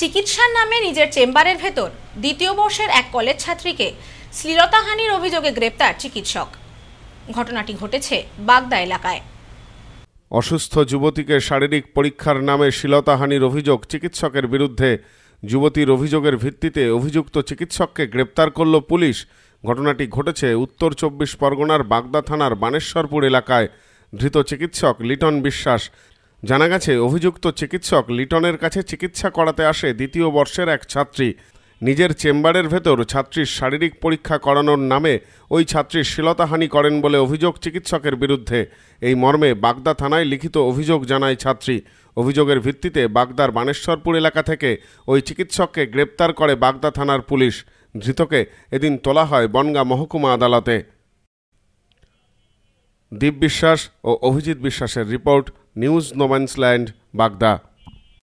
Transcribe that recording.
চিকিৎসার নামে নিজের চেম্বারের ভেতর দ্বিতীয় বর্ষের এক কলেজ ছাত্রীকে শ্লীলতাহানির অভিযোগে গ্রেপ্তার চিকিৎসক ঘটনাটি ঘটেছে বাগদা এলাকায় অসুস্থ যুবতীকে শারীরিক পরীক্ষার নামে শ্লীলতাহানির অভিযোগ চিকিৎসকের বিরুদ্ধে যুবতীর অভিযোগের ভিত্তিতে অভিযুক্ত চিকিৎসককে গ্রেপ্তার করল পুলিশ ঘটনাটি ঘটেছে উত্তর চব্বিশ পরগনার বাগদা থানার বানেশ্বরপুর এলাকায় ধৃত চিকিৎসক লিটন বিশ্বাস জানা গেছে অভিযুক্ত চিকিৎসক লিটনের কাছে চিকিৎসা করাতে আসে দ্বিতীয় বর্ষের এক ছাত্রী নিজের চেম্বারের ভেতর ছাত্রীর শারীরিক পরীক্ষা করানোর নামে ওই ছাত্রীর শ্লীলতাহানি করেন বলে অভিযোগ চিকিৎসকের বিরুদ্ধে এই মর্মে বাগদা থানায় লিখিত অভিযোগ জানায় ছাত্রী অভিযোগের ভিত্তিতে বাগদার বানেশ্বরপুর এলাকা থেকে ওই চিকিৎসককে গ্রেপ্তার করে বাগদা থানার পুলিশ ধৃতকে এদিন তোলা হয় বনগা মহকুমা আদালতে দীপ বিশ্বাস ও অভিজিৎ বিশ্বাসের রিপোর্ট নিউজ নোম্যান্সল্যান্ড বাগদা